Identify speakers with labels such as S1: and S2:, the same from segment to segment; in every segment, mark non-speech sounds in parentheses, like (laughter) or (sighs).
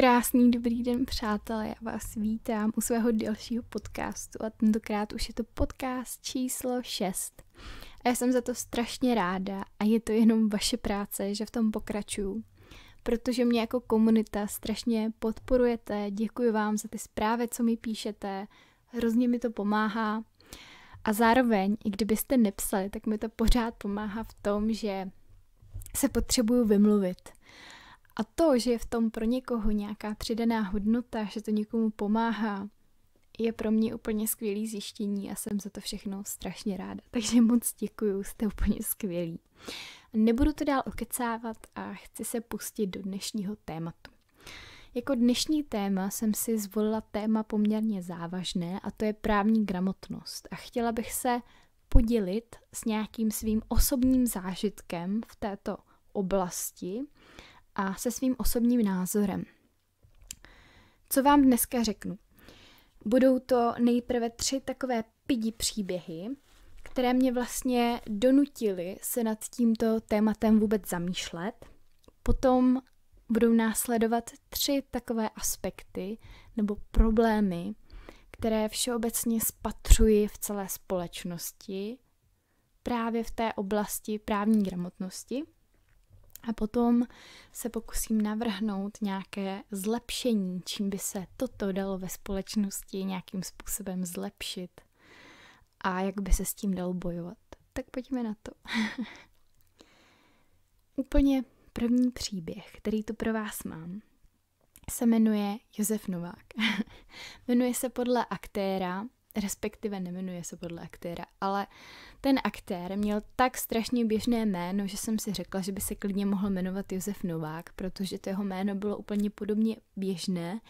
S1: Krásný dobrý den, přátelé, já vás vítám u svého dalšího podcastu a tentokrát už je to podcast číslo 6. A já jsem za to strašně ráda a je to jenom vaše práce, že v tom pokračuju. Protože mě jako komunita strašně podporujete, děkuji vám za ty zprávy, co mi píšete, hrozně mi to pomáhá. A zároveň, i kdybyste nepsali, tak mi to pořád pomáhá v tom, že se potřebuju vymluvit – a to, že je v tom pro někoho nějaká přidaná hodnota, že to někomu pomáhá, je pro mě úplně skvělý zjištění a jsem za to všechno strašně ráda. (laughs) Takže moc děkuju, jste úplně skvělí. Nebudu to dál okecávat a chci se pustit do dnešního tématu. Jako dnešní téma jsem si zvolila téma poměrně závažné a to je právní gramotnost. A chtěla bych se podělit s nějakým svým osobním zážitkem v této oblasti, a se svým osobním názorem. Co vám dneska řeknu? Budou to nejprve tři takové pidi příběhy, které mě vlastně donutily se nad tímto tématem vůbec zamýšlet. Potom budou následovat tři takové aspekty nebo problémy, které všeobecně spatřuji v celé společnosti, právě v té oblasti právní gramotnosti a potom se pokusím navrhnout nějaké zlepšení, čím by se toto dalo ve společnosti nějakým způsobem zlepšit a jak by se s tím dalo bojovat. Tak pojďme na to. (laughs) Úplně první příběh, který tu pro vás mám, se jmenuje Josef Novák. (laughs) jmenuje se podle aktéra respektive nemenuje se podle aktéra, ale ten aktér měl tak strašně běžné jméno, že jsem si řekla, že by se klidně mohl jmenovat Josef Novák, protože to jeho jméno bylo úplně podobně běžné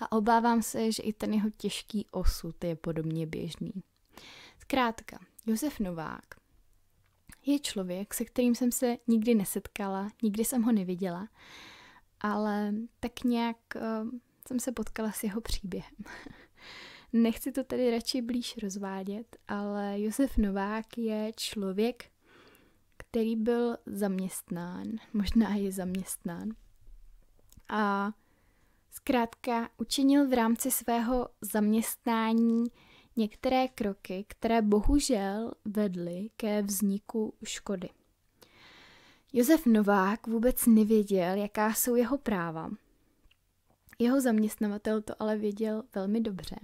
S1: a obávám se, že i ten jeho těžký osud je podobně běžný. Zkrátka, Josef Novák je člověk, se kterým jsem se nikdy nesetkala, nikdy jsem ho neviděla, ale tak nějak uh, jsem se potkala s jeho příběhem. (laughs) Nechci to tady radši blíž rozvádět, ale Josef Novák je člověk, který byl zaměstnán, možná je zaměstnán. A zkrátka učinil v rámci svého zaměstnání některé kroky, které bohužel vedly ke vzniku škody. Josef Novák vůbec nevěděl, jaká jsou jeho práva. Jeho zaměstnavatel to ale věděl velmi dobře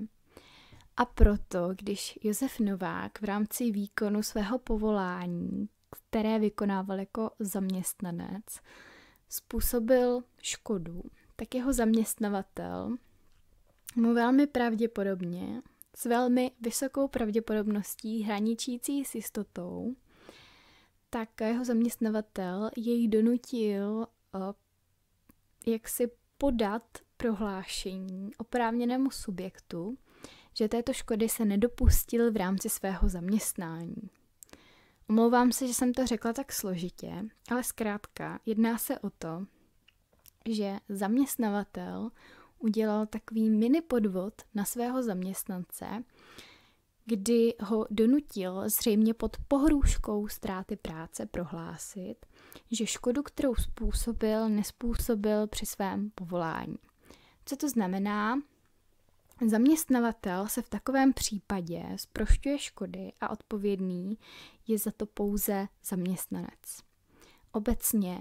S1: a proto, když Josef Novák v rámci výkonu svého povolání, které vykonával jako zaměstnanec, způsobil škodu, tak jeho zaměstnavatel mu velmi pravděpodobně, s velmi vysokou pravděpodobností hraničící s jistotou, tak jeho zaměstnavatel jej donutil eh, jak si podat prohlášení oprávněnému subjektu, že této škody se nedopustil v rámci svého zaměstnání. Omlouvám se, že jsem to řekla tak složitě, ale zkrátka jedná se o to, že zaměstnavatel udělal takový mini podvod na svého zaměstnance, kdy ho donutil zřejmě pod pohrůžkou ztráty práce prohlásit, že škodu, kterou způsobil, nespůsobil při svém povolání. Co to znamená? Zaměstnavatel se v takovém případě zprošťuje škody a odpovědný je za to pouze zaměstnanec. Obecně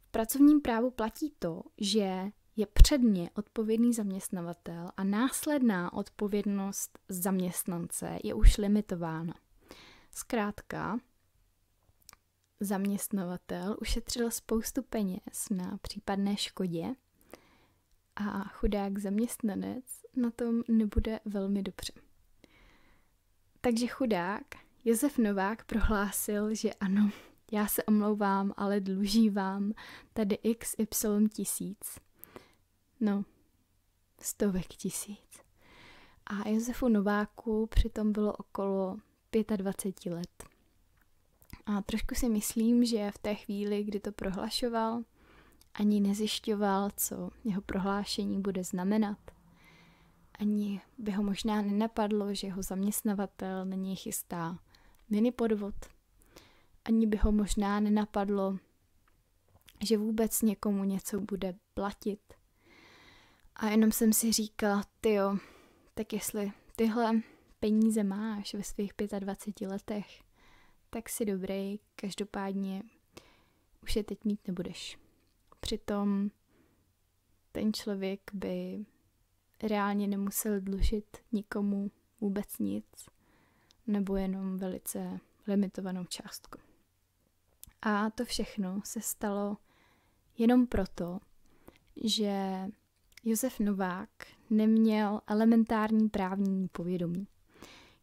S1: v pracovním právu platí to, že je předně odpovědný zaměstnavatel a následná odpovědnost zaměstnance je už limitována. Zkrátka, zaměstnavatel ušetřil spoustu peněz na případné škodě a chudák zaměstnanec na tom nebude velmi dobře. Takže chudák Josef Novák prohlásil, že ano, já se omlouvám, ale dluží vám tady XY tisíc. No, stovek tisíc. A Josefu Nováku přitom bylo okolo 25 let. A trošku si myslím, že v té chvíli, kdy to prohlašoval, ani nezjišťoval, co jeho prohlášení bude znamenat ani by ho možná nenapadlo, že jeho zaměstnavatel na něj chystá mini podvod. Ani by ho možná nenapadlo, že vůbec někomu něco bude platit. A jenom jsem si říkala, jo, tak jestli tyhle peníze máš ve svých 25 letech, tak si dobrý, každopádně už je teď mít nebudeš. Přitom ten člověk by reálně nemusel dlužit nikomu vůbec nic, nebo jenom velice limitovanou částku. A to všechno se stalo jenom proto, že Josef Novák neměl elementární právní povědomí.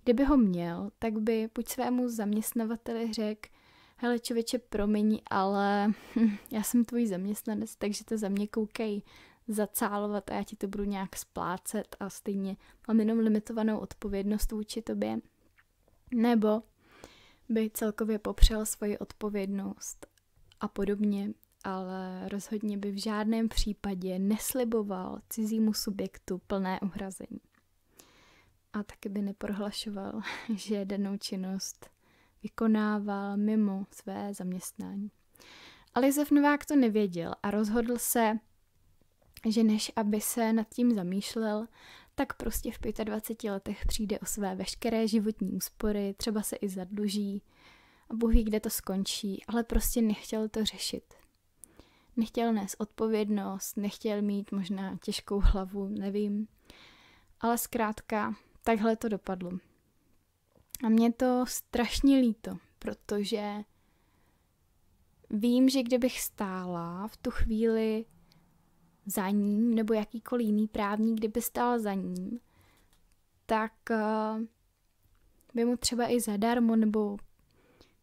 S1: Kdyby ho měl, tak by buď svému zaměstnavateli řekl, hele člověče, promiň, ale (laughs) já jsem tvůj zaměstnanec, takže to za mě koukej zacálovat a já ti to budu nějak splácet a stejně mám jenom limitovanou odpovědnost vůči tobě. Nebo by celkově popřel svoji odpovědnost a podobně, ale rozhodně by v žádném případě nesliboval cizímu subjektu plné uhrazení. A taky by neprohlašoval, (laughs) že danou činnost vykonával mimo své zaměstnání. Ale Josef Novák to nevěděl a rozhodl se že než aby se nad tím zamýšlel, tak prostě v 25 letech přijde o své veškeré životní úspory, třeba se i zadluží a Bůh ví, kde to skončí, ale prostě nechtěl to řešit. Nechtěl nést odpovědnost, nechtěl mít možná těžkou hlavu, nevím. Ale zkrátka, takhle to dopadlo. A mě to strašně líto, protože vím, že kdybych stála v tu chvíli za ním, nebo jakýkoliv jiný právník, kdyby stál za ním, tak uh, by mu třeba i zadarmo nebo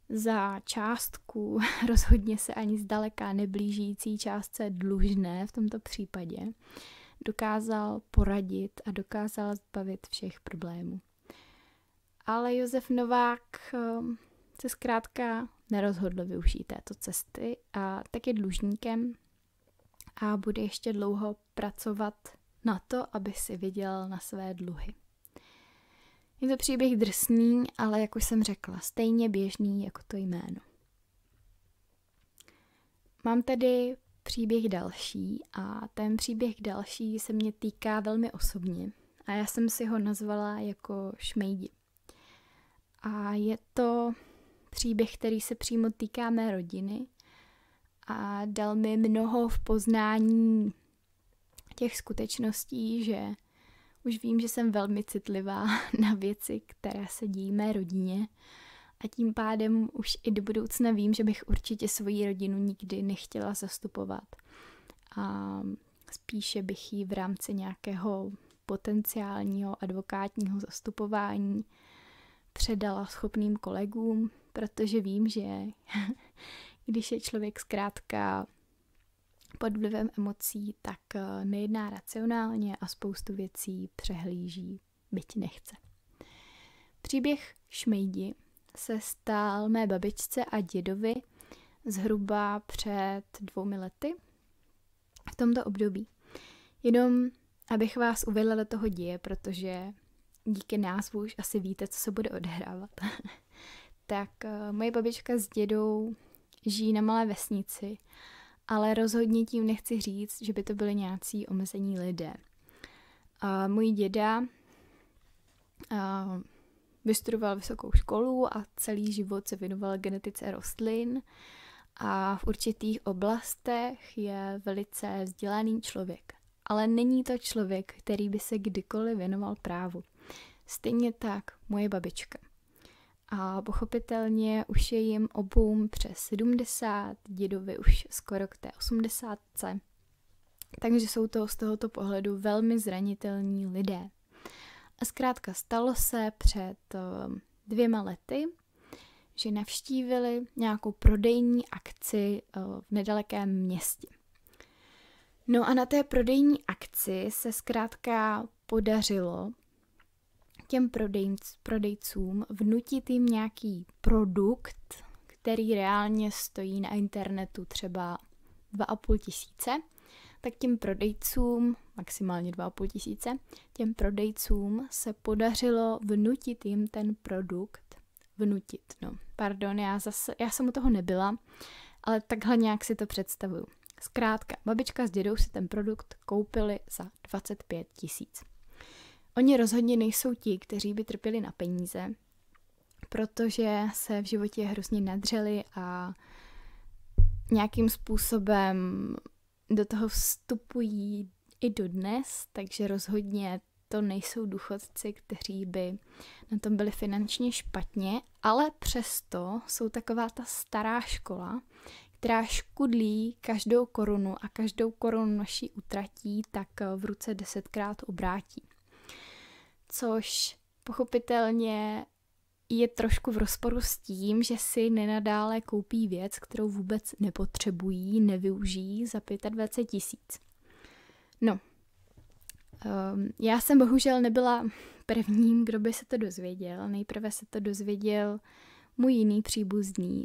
S1: za částku, (laughs) rozhodně se ani zdaleka neblížící částce dlužné v tomto případě, dokázal poradit a dokázal zbavit všech problémů. Ale Josef Novák eh, se zkrátka nerozhodl využít této cesty a tak je dlužníkem a bude ještě dlouho pracovat na to, aby si viděl na své dluhy. Je to příběh drsný, ale jak už jsem řekla, stejně běžný jako to jméno. Mám tedy příběh další a ten příběh další se mě týká velmi osobně a já jsem si ho nazvala jako Šmejdi. A je to příběh, který se přímo týká mé rodiny a dal mi mnoho v poznání těch skutečností, že už vím, že jsem velmi citlivá (laughs) na věci, které se dějí mé rodině a tím pádem už i do budoucna vím, že bych určitě svoji rodinu nikdy nechtěla zastupovat. A spíše bych ji v rámci nějakého potenciálního advokátního zastupování předala schopným kolegům, protože vím, že když je člověk zkrátka pod vlivem emocí, tak eh, nejedná racionálně a spoustu věcí přehlíží, byť nechce. Příběh Šmejdi se stal mé babičce a dědovi zhruba před dvoumi lety v tomto období. Jenom abych vás uvedla do toho děje, protože díky názvu už asi víte, co se bude odehrávat. (laughs) tak eh, moje babička s dědou žijí na malé vesnici, ale rozhodně tím nechci říct, že by to byly nějací omezení lidé. A můj děda a, vystudoval vysokou školu a celý život se věnoval genetice rostlin a v určitých oblastech je velice vzdělaný člověk. Ale není to člověk, který by se kdykoliv věnoval právu. Stejně tak moje babička a pochopitelně už je jim obům přes 70, dědovi už skoro k té 80. Takže jsou to z tohoto pohledu velmi zranitelní lidé. A zkrátka stalo se před eh, dvěma lety, že navštívili nějakou prodejní akci eh, v nedalekém městě. No a na té prodejní akci se zkrátka podařilo těm prodejc, prodejcům, vnutit jim nějaký produkt, který reálně stojí na internetu třeba 2,5 tisíce, tak těm prodejcům, maximálně 2,5 tisíce, těm prodejcům se podařilo vnutit jim ten produkt, vnutit, no, pardon, já, zase, já jsem u toho nebyla, ale takhle nějak si to představuju. Zkrátka, babička s dědou si ten produkt koupili za 25 tisíc. Oni rozhodně nejsou ti, kteří by trpěli na peníze, protože se v životě hrozně nadřeli a nějakým způsobem do toho vstupují i dodnes, takže rozhodně to nejsou důchodci, kteří by na tom byli finančně špatně, ale přesto jsou taková ta stará škola, která škudlí každou korunu a každou korunu naší utratí, tak v ruce desetkrát obrátí což pochopitelně je trošku v rozporu s tím, že si nenadále koupí věc, kterou vůbec nepotřebují, nevyužijí za 25 tisíc. No, um, já jsem bohužel nebyla prvním, kdo by se to dozvěděl. Nejprve se to dozvěděl můj jiný příbuzný,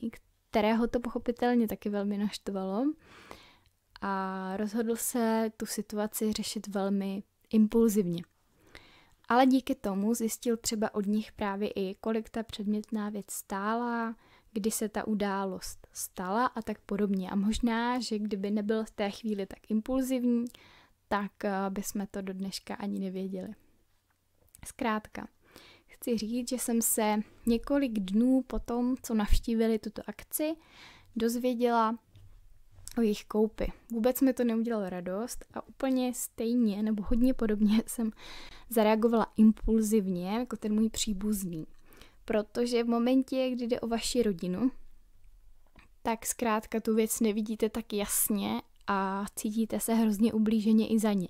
S1: kterého to pochopitelně taky velmi naštvalo a rozhodl se tu situaci řešit velmi impulzivně ale díky tomu zjistil třeba od nich právě i, kolik ta předmětná věc stála, kdy se ta událost stala a tak podobně. A možná, že kdyby nebyl v té chvíli tak impulzivní, tak jsme eh, to do dneška ani nevěděli. Zkrátka, chci říct, že jsem se několik dnů po tom, co navštívili tuto akci, dozvěděla o jejich koupi. Vůbec mi to neudělalo radost a úplně stejně nebo hodně podobně (laughs) jsem zareagovala impulzivně, jako ten můj příbuzný. Protože v momentě, kdy jde o vaši rodinu, tak zkrátka tu věc nevidíte tak jasně a cítíte se hrozně ublíženě i za ně.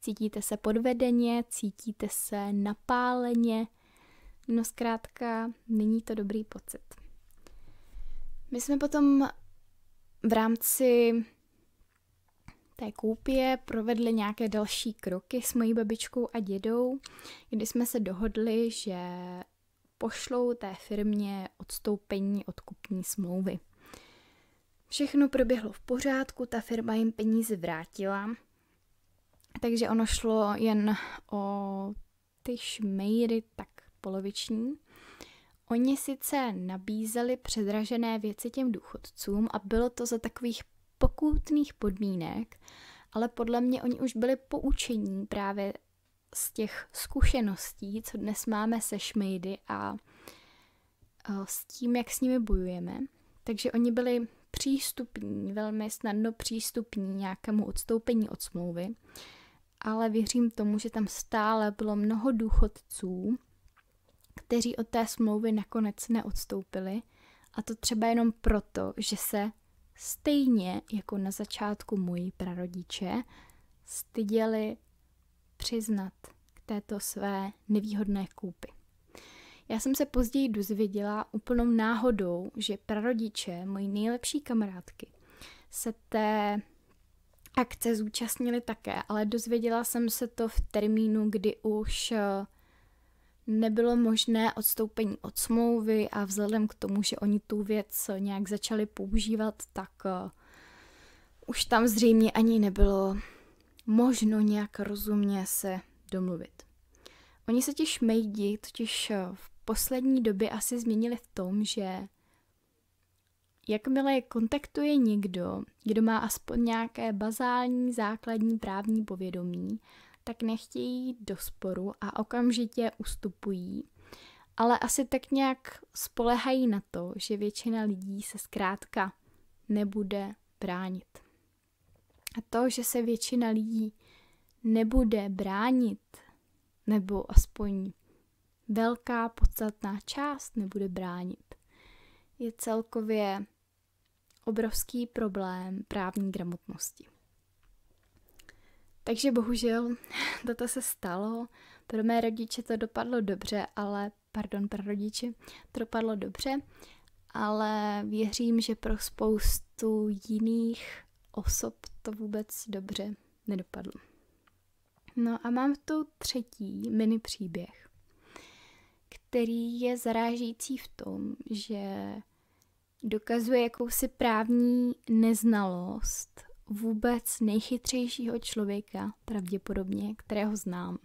S1: Cítíte se podvedeně, cítíte se napáleně, no zkrátka není to dobrý pocit. My jsme potom v rámci té koupě provedli nějaké další kroky s mojí babičkou a dědou, kdy jsme se dohodli, že pošlou té firmě odstoupení od kupní smlouvy. Všechno proběhlo v pořádku, ta firma jim peníze vrátila, takže ono šlo jen o ty šmejry tak poloviční. Oni sice nabízeli předražené věci těm důchodcům a bylo to za takových pokoutných podmínek, ale podle mě oni už byli poučení právě z těch zkušeností, co dnes máme se šmejdy a eh, s tím, jak s nimi bojujeme. Takže oni byli přístupní, velmi snadno přístupní nějakému odstoupení od smlouvy, ale věřím tomu, že tam stále bylo mnoho důchodců, kteří od té smlouvy nakonec neodstoupili, a to třeba jenom proto, že se stejně jako na začátku moji prarodiče styděli přiznat k této své nevýhodné koupy. Já jsem se později dozvěděla úplnou náhodou, že prarodiče, moji nejlepší kamarádky, se té akce zúčastnili také, ale dozvěděla jsem se to v termínu, kdy už eh, nebylo možné odstoupení od smlouvy a vzhledem k tomu, že oni tu věc nějak začali používat, tak eh, už tam zřejmě ani nebylo možno nějak rozumně se domluvit. Oni se těž mejdi, totiž eh, v poslední době asi změnili v tom, že jakmile kontaktuje někdo, kdo má aspoň nějaké bazální základní právní povědomí, tak nechtějí do sporu a okamžitě ustupují, ale asi tak nějak spolehají na to, že většina lidí se zkrátka nebude bránit. A to, že se většina lidí nebude bránit, nebo aspoň velká podstatná část nebude bránit, je celkově obrovský problém právní gramotnosti. Takže bohužel (sighs) toto se stalo. Pro mé rodiče to dopadlo dobře, ale, pardon, pro rodiče to dopadlo dobře, ale věřím, že pro spoustu jiných osob to vůbec dobře nedopadlo. No a mám tu třetí mini příběh, který je zarážící v tom, že dokazuje jakousi právní neznalost vůbec nejchytřejšího člověka, pravděpodobně, kterého znám.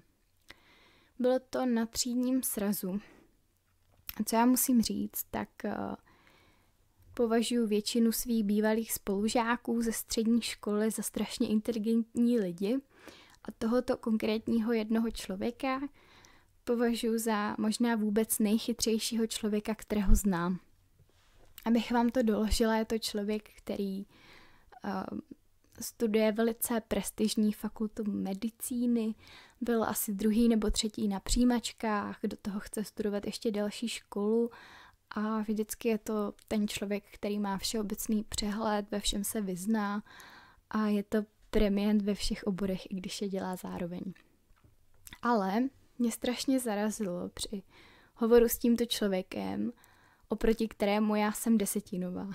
S1: Bylo to na třídním srazu. Co já musím říct, tak eh, považuji většinu svých bývalých spolužáků ze střední školy za strašně inteligentní lidi a tohoto konkrétního jednoho člověka považuji za možná vůbec nejchytřejšího člověka, kterého znám. Abych vám to doložila, je to člověk, který eh, studuje velice prestižní fakultu medicíny, byl asi druhý nebo třetí na přijímačkách, do toho chce studovat ještě další školu a vždycky je to ten člověk, který má všeobecný přehled, ve všem se vyzná a je to premient ve všech oborech, i když je dělá zároveň. Ale mě strašně zarazilo při hovoru s tímto člověkem, oproti kterému já jsem desetinová,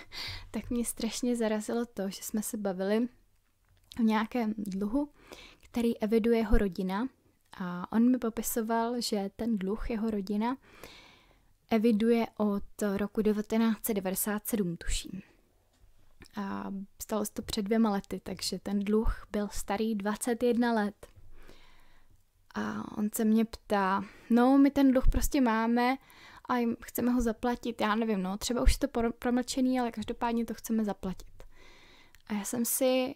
S1: (laughs) tak mě strašně zarazilo to, že jsme se bavili o nějakém dluhu, který eviduje jeho rodina. A on mi popisoval, že ten dluh jeho rodina eviduje od roku 1997, tuším. A stalo se to před dvěma lety, takže ten dluh byl starý 21 let. A on se mě ptá, no my ten dluh prostě máme, a jim chceme ho zaplatit, já nevím, no, třeba už je to promlčený, ale každopádně to chceme zaplatit. A já jsem si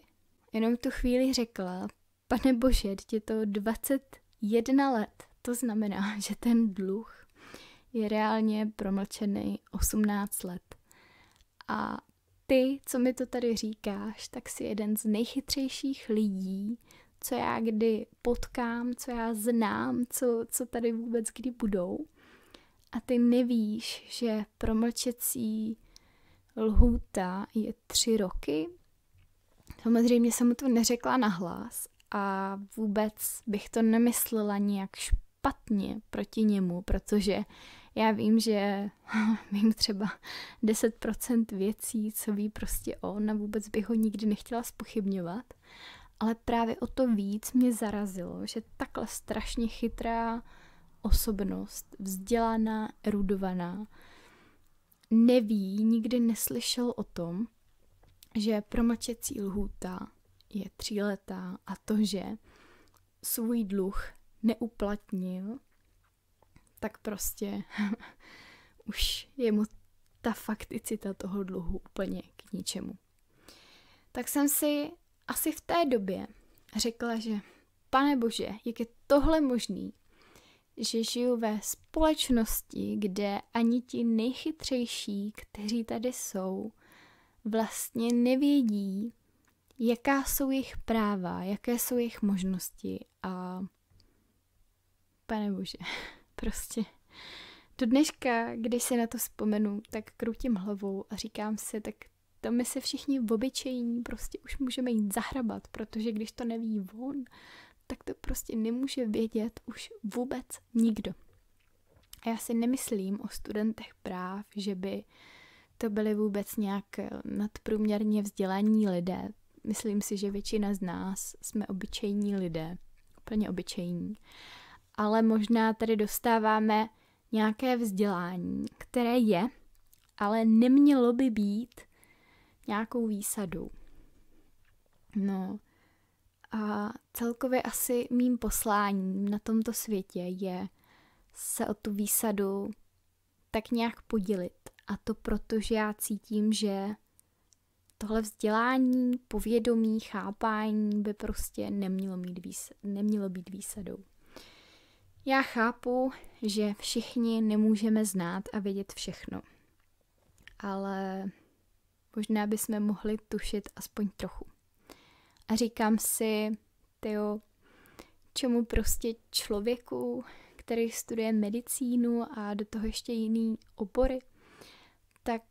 S1: jenom tu chvíli řekla, pane bože, teď je to 21 let, to znamená, (laughs) že ten dluh je reálně promlčený 18 let. A ty, co mi to tady říkáš, tak si jeden z nejchytřejších lidí, co já kdy potkám, co já znám, co, co tady vůbec kdy budou a ty nevíš, že promlčecí lhůta je tři roky. Samozřejmě jsem mu to neřekla nahlas a vůbec bych to nemyslela nějak špatně proti němu, protože já vím, že (laughs) vím třeba 10% věcí, co ví prostě on a vůbec bych ho nikdy nechtěla spochybňovat. Ale právě o to víc mě zarazilo, že takhle strašně chytrá osobnost, vzdělaná, erudovaná, neví, nikdy neslyšel o tom, že promlčecí lhůta je tříletá a to, že svůj dluh neuplatnil, tak prostě (laughs) už je mu ta fakticita toho dluhu úplně k ničemu. Tak jsem si asi v té době řekla, že pane bože, jak je tohle možný, že žiju ve společnosti, kde ani ti nejchytřejší, kteří tady jsou, vlastně nevědí, jaká jsou jejich práva, jaké jsou jejich možnosti a pane bože, (laughs) prostě do dneška, když se na to vzpomenu, tak krutím hlavou a říkám si, tak to my se všichni v obyčejní prostě už můžeme jít zahrabat, protože když to neví on, tak to prostě nemůže vědět už vůbec nikdo. A já si nemyslím o studentech práv, že by to byli vůbec nějak eh, nadprůměrně vzdělaní lidé. Myslím si, že většina z nás jsme obyčejní lidé, úplně obyčejní. Ale možná tady dostáváme nějaké vzdělání, které je, ale nemělo by být nějakou výsadou. No, a celkově asi mým posláním na tomto světě je se o tu výsadu tak nějak podělit. A to proto, že já cítím, že tohle vzdělání, povědomí, chápání by prostě nemělo, mít výsad, nemělo být výsadou. Já chápu, že všichni nemůžeme znát a vědět všechno, ale možná bychom mohli tušit aspoň trochu a říkám si, tyjo, čemu prostě člověku, který studuje medicínu a do toho ještě jiný obory, tak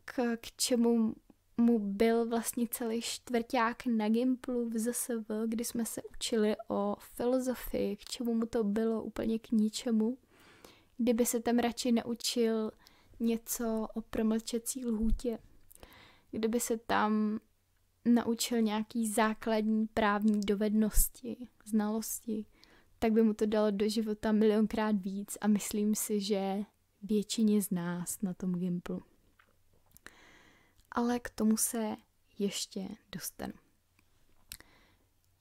S1: k čemu mu byl vlastně celý čtvrták na Gimplu v ZSV, kdy jsme se učili o filozofii, k čemu mu to bylo úplně k ničemu. Kdyby se tam radši naučil něco o promlčecí lhůtě, kdyby se tam naučil nějaký základní právní dovednosti, znalosti, tak by mu to dalo do života milionkrát víc a myslím si, že většině z nás na tom Gimplu. Ale k tomu se ještě dostanu.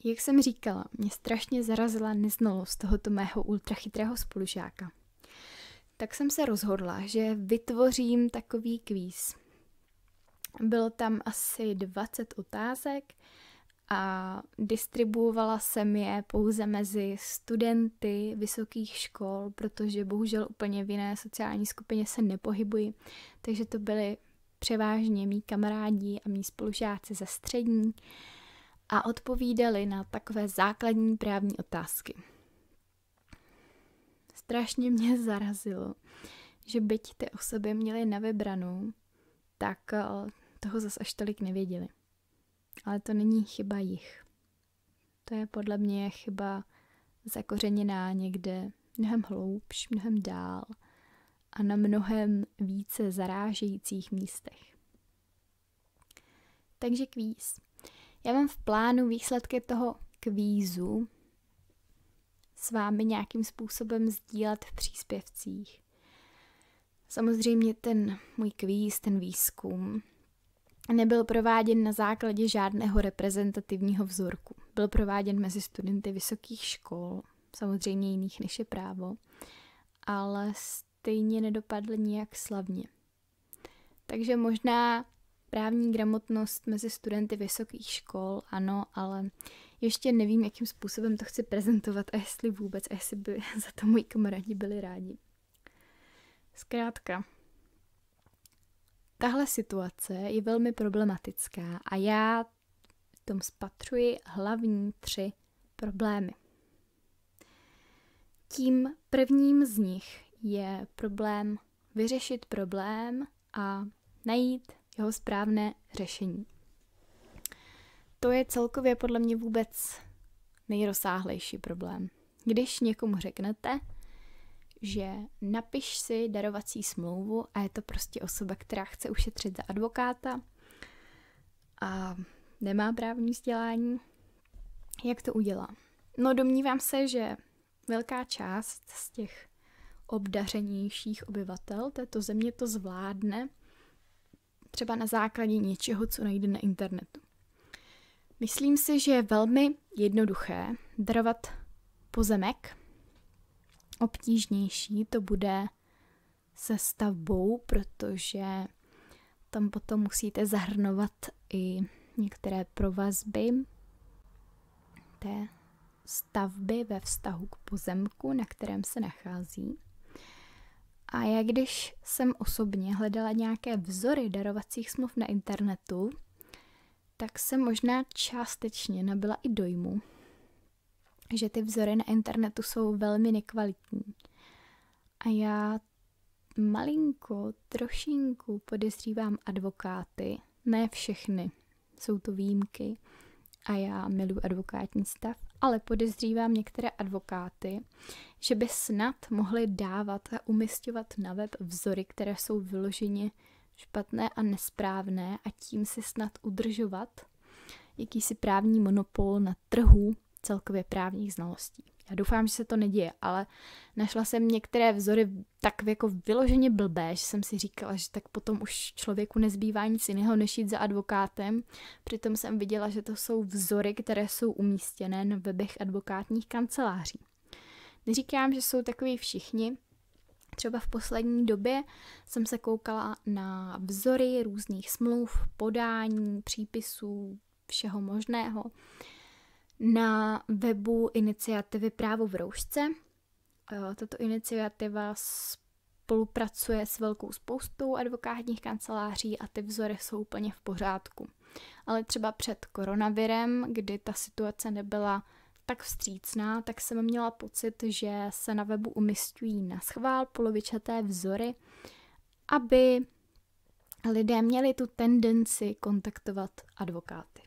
S1: Jak jsem říkala, mě strašně zarazila neznalost tohoto mého ultrachytrého spolužáka. Tak jsem se rozhodla, že vytvořím takový kvíz, bylo tam asi 20 otázek a distribuovala jsem je pouze mezi studenty vysokých škol, protože bohužel úplně v jiné sociální skupině se nepohybuji, takže to byly převážně mý kamarádi a mý spolužáci ze střední a odpovídali na takové základní právní otázky. Strašně mě (laughs) zarazilo, že byť ty osoby měly na vybranou, tak eh, toho zas až tolik nevěděli. Ale to není chyba jich. To je podle mě chyba zakořeněná někde mnohem hloubš, mnohem dál a na mnohem více zarážejících místech. Takže kvíz. Já mám v plánu výsledky toho kvízu s vámi nějakým způsobem sdílet v příspěvcích. Samozřejmě ten můj kvíz, ten výzkum nebyl prováděn na základě žádného reprezentativního vzorku. Byl prováděn mezi studenty vysokých škol, samozřejmě jiných než je právo, ale stejně nedopadl nijak slavně. Takže možná právní gramotnost mezi studenty vysokých škol, ano, ale ještě nevím, jakým způsobem to chci prezentovat a jestli vůbec, a jestli by (laughs) za to moji kamarádi byli rádi. Zkrátka, Tahle situace je velmi problematická a já v tom spatřuji hlavní tři problémy. Tím prvním z nich je problém vyřešit problém a najít jeho správné řešení. To je celkově podle mě vůbec nejrozsáhlejší problém. Když někomu řeknete, že napiš si darovací smlouvu a je to prostě osoba, která chce ušetřit za advokáta a nemá právní vzdělání. Jak to udělá? No domnívám se, že velká část z těch obdařenějších obyvatel této země to zvládne třeba na základě něčeho, co najde na internetu. Myslím si, že je velmi jednoduché darovat pozemek obtížnější to bude se stavbou, protože tam potom musíte zahrnovat i některé provazby té stavby ve vztahu k pozemku, na kterém se nachází. A já když jsem osobně hledala nějaké vzory darovacích smluv na internetu, tak jsem možná částečně nabyla i dojmu, že ty vzory na internetu jsou velmi nekvalitní. A já malinko, trošinku podezřívám advokáty, ne všechny, jsou to výjimky a já miluji advokátní stav, ale podezřívám některé advokáty, že by snad mohli dávat a umistovat na web vzory, které jsou vyloženě špatné a nesprávné a tím si snad udržovat jakýsi právní monopol na trhu celkově právních znalostí. Já doufám, že se to neděje, ale našla jsem některé vzory tak jako vyloženě blbé, že jsem si říkala, že tak potom už člověku nezbývá nic jiného, než jít za advokátem. Přitom jsem viděla, že to jsou vzory, které jsou umístěné na webech advokátních kanceláří. Neříkám, že jsou takový všichni, Třeba v poslední době jsem se koukala na vzory různých smluv, podání, přípisů, všeho možného na webu iniciativy Právo v roušce. Eh, tato iniciativa spolupracuje s velkou spoustou advokátních kanceláří a ty vzory jsou úplně v pořádku. Ale třeba před koronavirem, kdy ta situace nebyla tak vstřícná, tak jsem měla pocit, že se na webu umistují na schvál polovičaté vzory, aby lidé měli tu tendenci kontaktovat advokáty.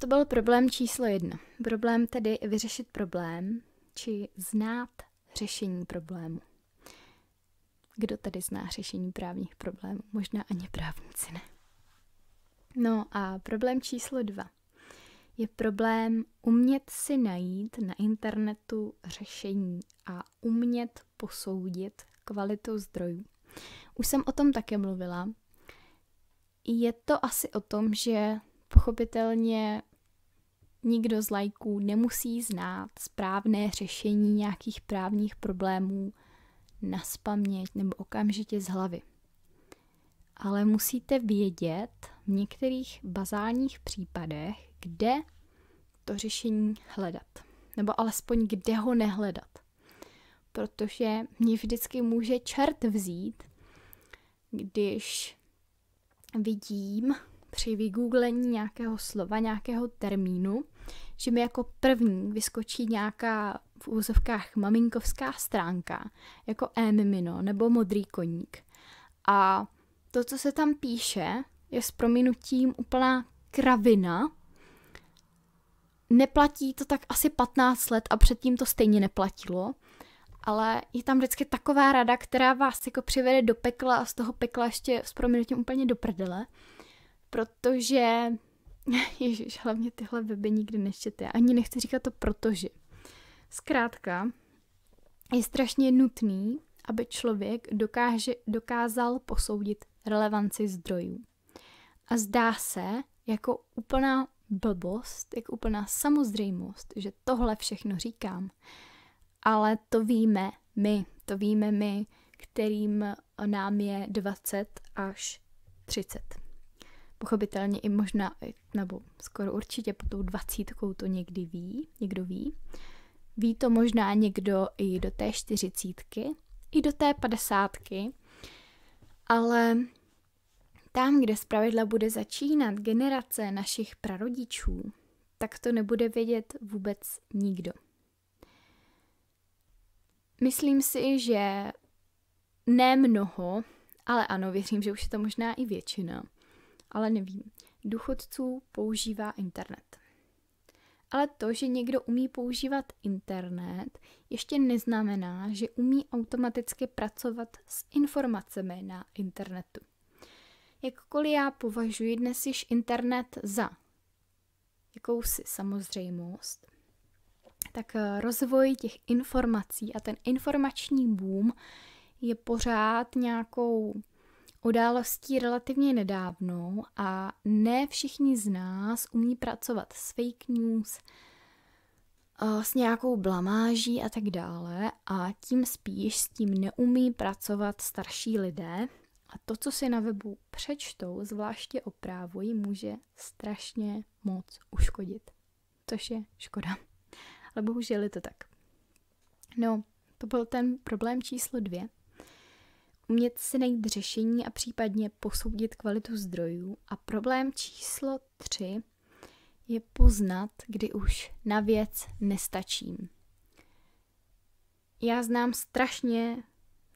S1: To byl problém číslo jedna. Problém tedy vyřešit problém, či znát řešení problému. Kdo tady zná řešení právních problémů? Možná ani právníci ne. No a problém číslo dva je problém umět si najít na internetu řešení a umět posoudit kvalitu zdrojů. Už jsem o tom také mluvila. Je to asi o tom, že pochopitelně nikdo z lajků nemusí znát správné řešení nějakých právních problémů na spaměť nebo okamžitě z hlavy. Ale musíte vědět v některých bazálních případech, kde to řešení hledat. Nebo alespoň kde ho nehledat. Protože mě vždycky může čert vzít, když vidím při vygooglení nějakého slova, nějakého termínu, že mi jako první vyskočí nějaká v úzovkách maminkovská stránka, jako e-mimino nebo modrý koník. A to, co se tam píše, je s prominutím úplná kravina. Neplatí to tak asi 15 let a předtím to stejně neplatilo ale je tam vždycky taková rada, která vás jako přivede do pekla a z toho pekla ještě s prominutím úplně do prdele protože (laughs) Ježíš, hlavně tyhle weby nikdy nečtěte. Ani nechci říkat to protože. Zkrátka, je strašně nutný, aby člověk dokáže, dokázal posoudit relevanci zdrojů. A zdá se jako úplná blbost, jako úplná samozřejmost, že tohle všechno říkám. Ale to víme my, to víme my, kterým nám je 20 až 30 pochopitelně i možná, nebo skoro určitě po tou dvacítkou to někdy ví, někdo ví. Ví to možná někdo i do té čtyřicítky, i do té padesátky, ale tam, kde zpravidla bude začínat generace našich prarodičů, tak to nebude vědět vůbec nikdo. Myslím si, že ne mnoho, ale ano, věřím, že už je to možná i většina ale nevím, důchodců používá internet. Ale to, že někdo umí používat internet, ještě neznamená, že umí automaticky pracovat s informacemi na internetu. Jakkoliv já považuji dnes již internet za jakousi samozřejmost, tak eh, rozvoj těch informací a ten informační boom je pořád nějakou událostí relativně nedávnou a ne všichni z nás umí pracovat s fake news, s nějakou blamáží a tak dále a tím spíš s tím neumí pracovat starší lidé a to, co si na webu přečtou, zvláště o právu, jim může strašně moc uškodit. Což je škoda. Ale bohužel je to tak. No, to byl ten problém číslo dvě umět si najít řešení a případně posoudit kvalitu zdrojů. A problém číslo tři je poznat, kdy už na věc nestačím. Já znám strašně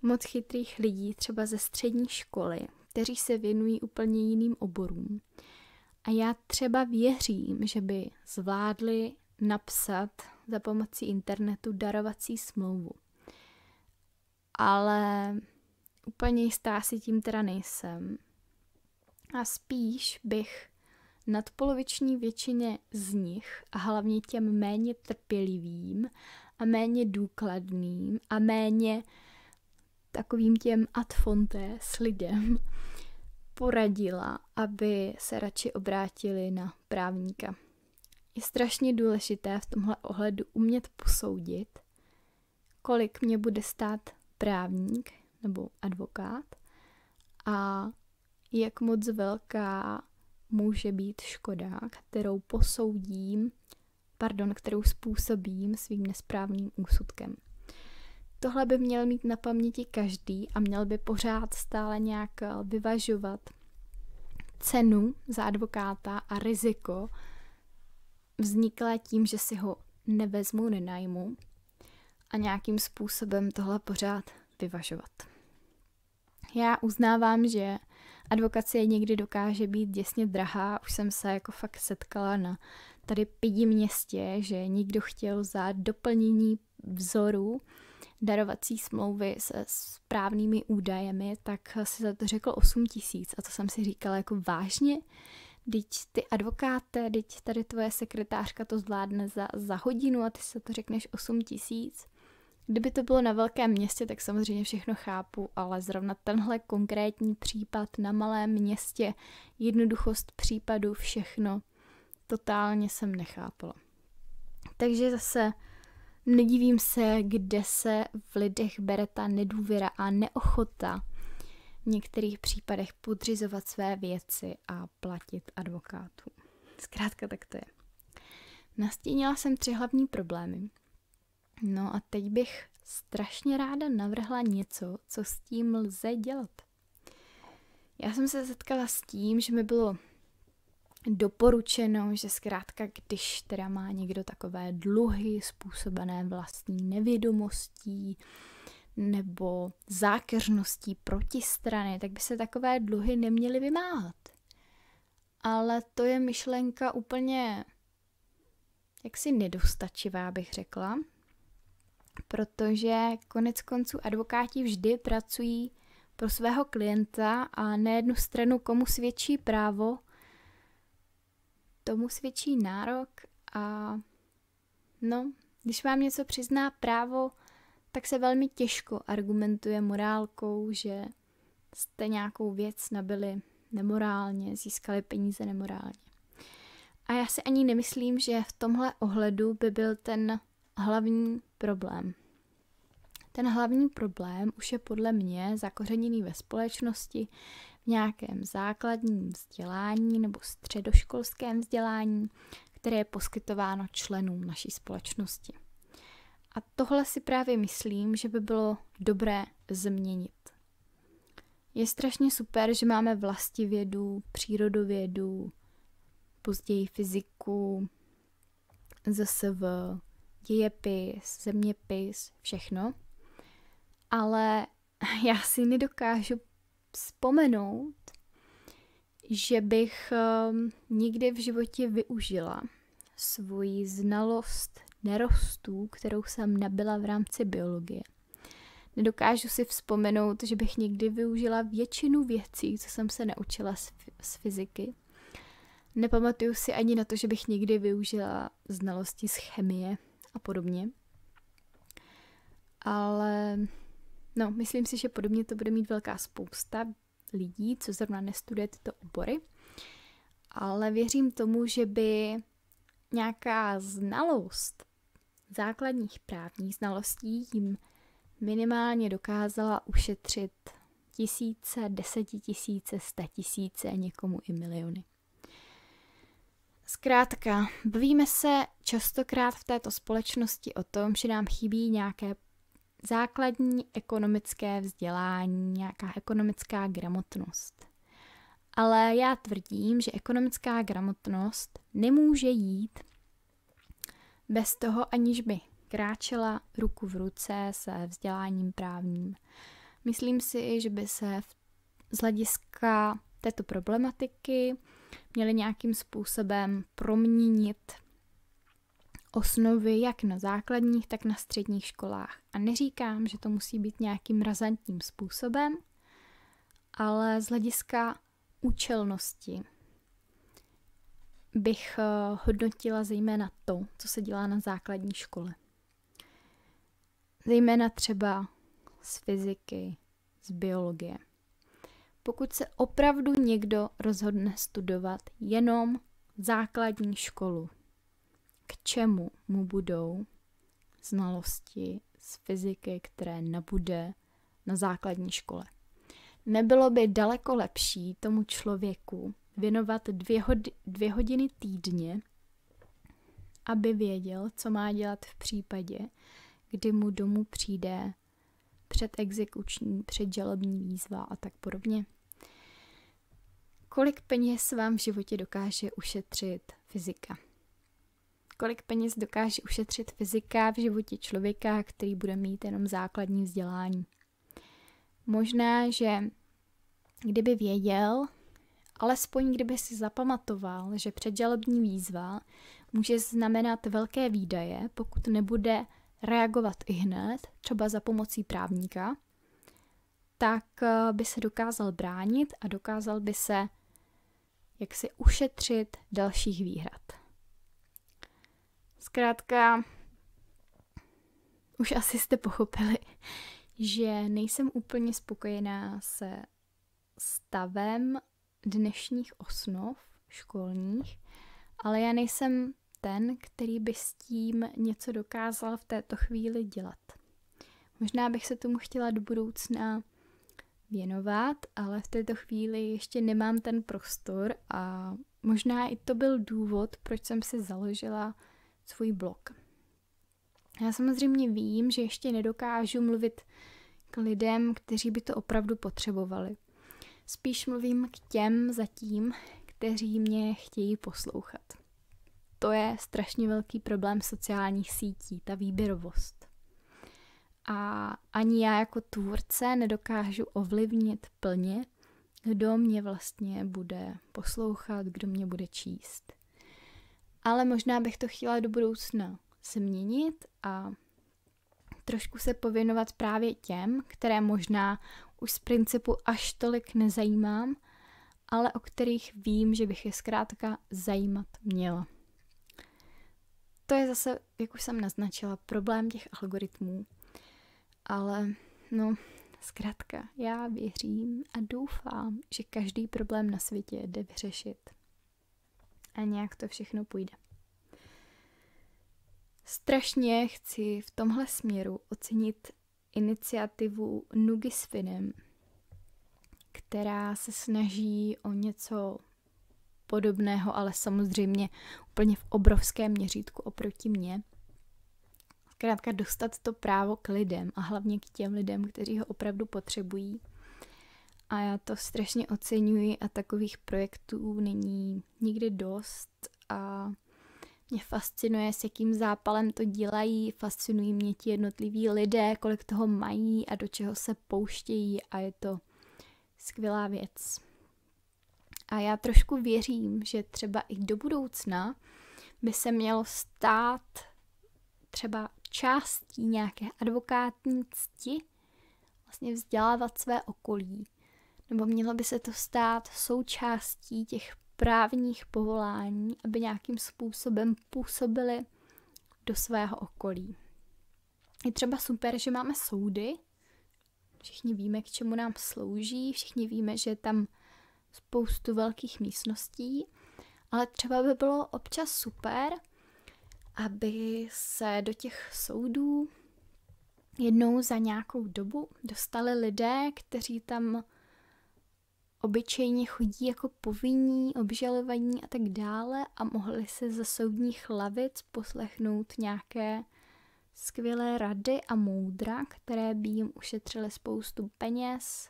S1: moc chytrých lidí, třeba ze střední školy, kteří se věnují úplně jiným oborům. A já třeba věřím, že by zvládli napsat za pomocí internetu darovací smlouvu. Ale Úplně jistá si tím teda nejsem. A spíš bych nadpoloviční většině z nich a hlavně těm méně trpělivým a méně důkladným a méně takovým těm ad fonte s lidem poradila, aby se radši obrátili na právníka. Je strašně důležité v tomhle ohledu umět posoudit, kolik mě bude stát právník, nebo advokát a jak moc velká může být škoda, kterou posoudím, pardon, kterou způsobím svým nesprávným úsudkem. Tohle by měl mít na paměti každý a měl by pořád stále nějak eh, vyvažovat cenu za advokáta a riziko vzniklé tím, že si ho nevezmu, nenajmu a nějakým způsobem tohle pořád vyvažovat já uznávám, že advokace někdy dokáže být děsně drahá. Už jsem se jako fakt setkala na tady pidi městě, že někdo chtěl za doplnění vzoru darovací smlouvy se správnými údajemi, tak si za to řekl 8 tisíc. A to jsem si říkala jako vážně, Teď ty advokáte, teď tady tvoje sekretářka to zvládne za, za hodinu a ty se to řekneš 8 tisíc. Kdyby to bylo na velkém městě, tak samozřejmě všechno chápu, ale zrovna tenhle konkrétní případ na malém městě, jednoduchost případu, všechno, totálně jsem nechápala. Takže zase nedivím se, kde se v lidech bere ta nedůvěra a neochota v některých případech podřizovat své věci a platit advokátům. Zkrátka tak to je. Nastínila jsem tři hlavní problémy, No a teď bych strašně ráda navrhla něco, co s tím lze dělat. Já jsem se setkala s tím, že mi bylo doporučeno, že zkrátka, když teda má někdo takové dluhy způsobené vlastní nevědomostí nebo zákeřností protistrany, tak by se takové dluhy neměly vymáhat. Ale to je myšlenka úplně jaksi nedostačivá, bych řekla, protože konec konců advokáti vždy pracují pro svého klienta a na jednu stranu komu svědčí právo, tomu svědčí nárok a no, když vám něco přizná právo, tak se velmi těžko argumentuje morálkou, že jste nějakou věc nabili nemorálně, získali peníze nemorálně. A já si ani nemyslím, že v tomhle ohledu by byl ten hlavní problém. Ten hlavní problém už je podle mě zakořeněný ve společnosti, v nějakém základním vzdělání nebo středoškolském vzdělání, které je poskytováno členům naší společnosti. A tohle si právě myslím, že by bylo dobré změnit. Je strašně super, že máme vlastivědu, přírodovědu, později fyziku, zase v dějepis, zeměpis, všechno. Ale (laughs) já si nedokážu vzpomenout, že bych ehm, nikdy v životě využila svoji znalost nerostů, kterou jsem nabyla v rámci biologie. Nedokážu si vzpomenout, že bych někdy využila většinu věcí, co jsem se naučila z, z fyziky. Nepamatuju si ani na to, že bych někdy využila znalosti z chemie a podobně. Ale no, myslím si, že podobně to bude mít velká spousta lidí, co zrovna nestuduje tyto obory. Ale věřím tomu, že by nějaká znalost základních právních znalostí jim minimálně dokázala ušetřit tisíce, desetitisíce, statisíce, někomu i miliony. Zkrátka, bavíme se častokrát v této společnosti o tom, že nám chybí nějaké základní ekonomické vzdělání, nějaká ekonomická gramotnost. Ale já tvrdím, že ekonomická gramotnost nemůže jít bez toho, aniž by kráčela ruku v ruce se vzděláním právním. Myslím si, že by se z hlediska této problematiky měli nějakým způsobem proměnit osnovy jak na základních, tak na středních školách. A neříkám, že to musí být nějakým razantním způsobem, ale z hlediska účelnosti bych eh, hodnotila zejména to, co se dělá na základní škole. Zejména třeba z fyziky, z biologie pokud se opravdu někdo rozhodne studovat jenom základní školu, k čemu mu budou znalosti z fyziky, které nabude na základní škole. Nebylo by daleko lepší tomu člověku věnovat dvě, hod- dvě hodiny týdně, aby věděl, co má dělat v případě, kdy mu domů přijde předexekuční, předžalobní výzva a tak podobně. Kolik peněz vám v životě dokáže ušetřit fyzika? Kolik peněz dokáže ušetřit fyzika v životě člověka, který bude mít jenom základní vzdělání? Možná, že kdyby věděl, alespoň kdyby si zapamatoval, že předžalobní výzva může znamenat velké výdaje, pokud nebude reagovat i hned, třeba za pomocí právníka, tak eh, by se dokázal bránit a dokázal by se jak si ušetřit dalších výhrad. Zkrátka, už asi jste pochopili, že nejsem úplně spokojená se stavem dnešních osnov školních, ale já nejsem ten, který by s tím něco dokázal v této chvíli dělat. Možná bych se tomu chtěla do budoucna věnovat, ale v této chvíli ještě nemám ten prostor a možná i to byl důvod, proč jsem si založila svůj blog. Já samozřejmě vím, že ještě nedokážu mluvit k lidem, kteří by to opravdu potřebovali. Spíš mluvím k těm zatím, kteří mě chtějí poslouchat. To je strašně velký problém sociálních sítí, ta výběrovost a ani já jako tvůrce nedokážu ovlivnit plně, kdo mě vlastně bude poslouchat, kdo mě bude číst. Ale možná bych to chtěla do budoucna změnit a trošku se pověnovat právě těm, které možná už z principu až tolik nezajímám, ale o kterých vím, že bych je zkrátka zajímat měla. To je zase, jak už jsem naznačila, problém těch algoritmů, ale no, zkrátka, já věřím a doufám, že každý problém na světě jde vyřešit. A nějak to všechno půjde. Strašně chci v tomhle směru ocenit iniciativu Nugi s Finem, která se snaží o něco podobného, ale samozřejmě úplně v obrovském měřítku oproti mně zkrátka dostat to právo k lidem a hlavně k těm lidem, kteří ho opravdu potřebují. A já to strašně oceňuji a takových projektů není nikdy dost a mě fascinuje, s jakým zápalem to dělají, fascinují mě ti jednotliví lidé, kolik toho mají a do čeho se pouštějí a je to skvělá věc. A já trošku věřím, že třeba i do budoucna by se mělo stát třeba součástí nějaké advokátní cti vlastně vzdělávat své okolí. Nebo mělo by se to stát součástí těch právních povolání, aby nějakým způsobem působili do svého okolí. Je třeba super, že máme soudy, všichni víme, k čemu nám slouží, všichni víme, že je tam spoustu velkých místností, ale třeba by bylo občas super, aby se do těch soudů jednou za nějakou dobu dostali lidé, kteří tam obyčejně chodí jako povinní, obžalovaní a tak dále a mohli se ze soudních lavic poslechnout nějaké skvělé rady a moudra, které by jim ušetřily spoustu peněz,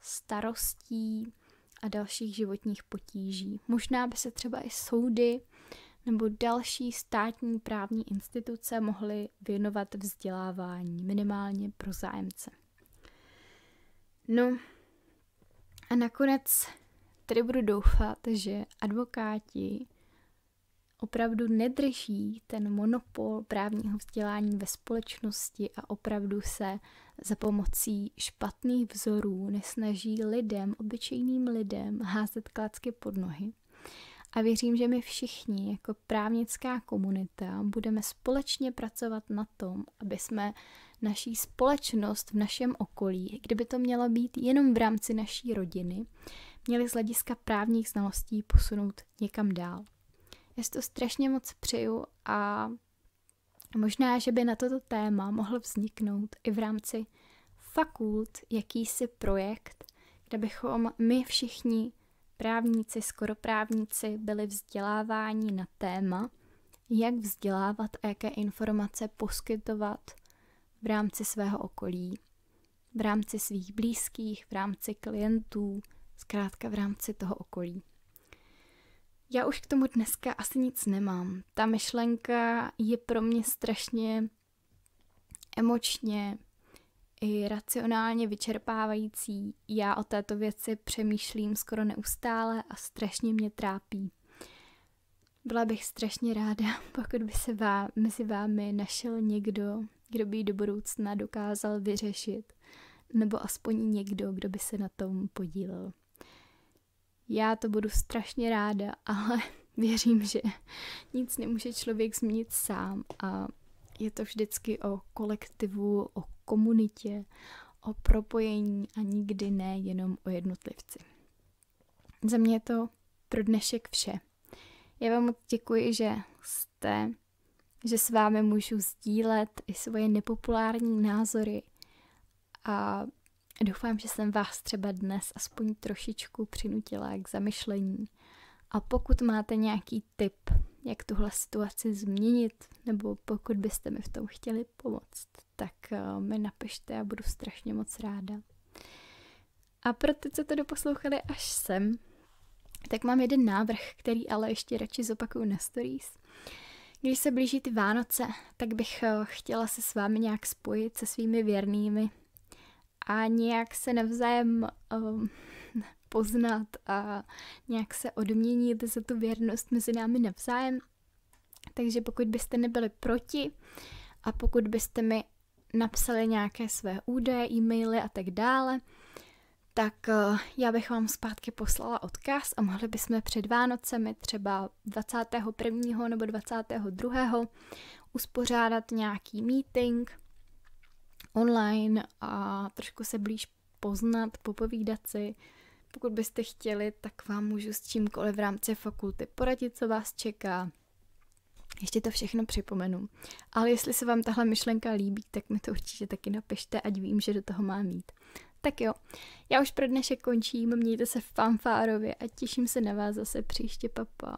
S1: starostí a dalších životních potíží. Možná by se třeba i soudy nebo další státní právní instituce mohly věnovat vzdělávání minimálně pro zájemce. No a nakonec tedy budu doufat, že advokáti opravdu nedrží ten monopol právního vzdělání ve společnosti a opravdu se za pomocí špatných vzorů nesnaží lidem, obyčejným lidem, házet klacky pod nohy a věřím, že my všichni jako právnická komunita budeme společně pracovat na tom, aby jsme naší společnost v našem okolí, kdyby to mělo být jenom v rámci naší rodiny, měli z hlediska právních znalostí posunout někam dál. Já si to strašně moc přeju a možná, že by na toto téma mohl vzniknout i v rámci fakult jakýsi projekt, kde bychom my všichni právníci, skoro právníci byli vzděláváni na téma, jak vzdělávat a jaké informace poskytovat v rámci svého okolí, v rámci svých blízkých, v rámci klientů, zkrátka v rámci toho okolí. Já už k tomu dneska asi nic nemám. Ta myšlenka je pro mě strašně emočně i racionálně vyčerpávající. Já o této věci přemýšlím skoro neustále a strašně mě trápí. Byla bych strašně ráda, (laughs) pokud by se vám, mezi vámi našel někdo, kdo by ji do budoucna dokázal vyřešit, nebo aspoň někdo, kdo by se na tom podílel. Já to budu strašně ráda, (laughs) ale věřím, že nic nemůže člověk změnit sám a je to vždycky o kolektivu, o komunitě, o propojení a nikdy ne jenom o jednotlivci. Za mě je to pro dnešek vše. Já vám moc děkuji, že jste, že s vámi můžu sdílet i svoje nepopulární názory a doufám, že jsem vás třeba dnes aspoň trošičku přinutila k zamyšlení. A pokud máte nějaký tip jak tuhle situaci změnit, nebo pokud byste mi v tom chtěli pomoct, tak eh, mi napište a budu strašně moc ráda. A pro ty, co to doposlouchali až sem, tak mám jeden návrh, který ale ještě radši zopakuju na stories. Když se blíží ty Vánoce, tak bych eh, chtěla se s vámi nějak spojit se svými věrnými a nějak se navzájem um, poznat a nějak se odměnit za tu věrnost mezi námi navzájem. Takže pokud byste nebyli proti a pokud byste mi napsali nějaké své údaje, e-maily a tak dále, tak eh, já bych vám zpátky poslala odkaz a mohli bychom před Vánocemi třeba 21. nebo 22. uspořádat nějaký meeting online a trošku se blíž poznat, popovídat si, pokud byste chtěli, tak vám můžu s čímkoliv v rámci fakulty poradit, co vás čeká. Ještě to všechno připomenu. Ale jestli se vám tahle myšlenka líbí, tak mi to určitě taky napište, ať vím, že do toho mám mít. Tak jo, já už pro dnešek končím, mějte se fanfárově a těším se na vás zase příště, papa.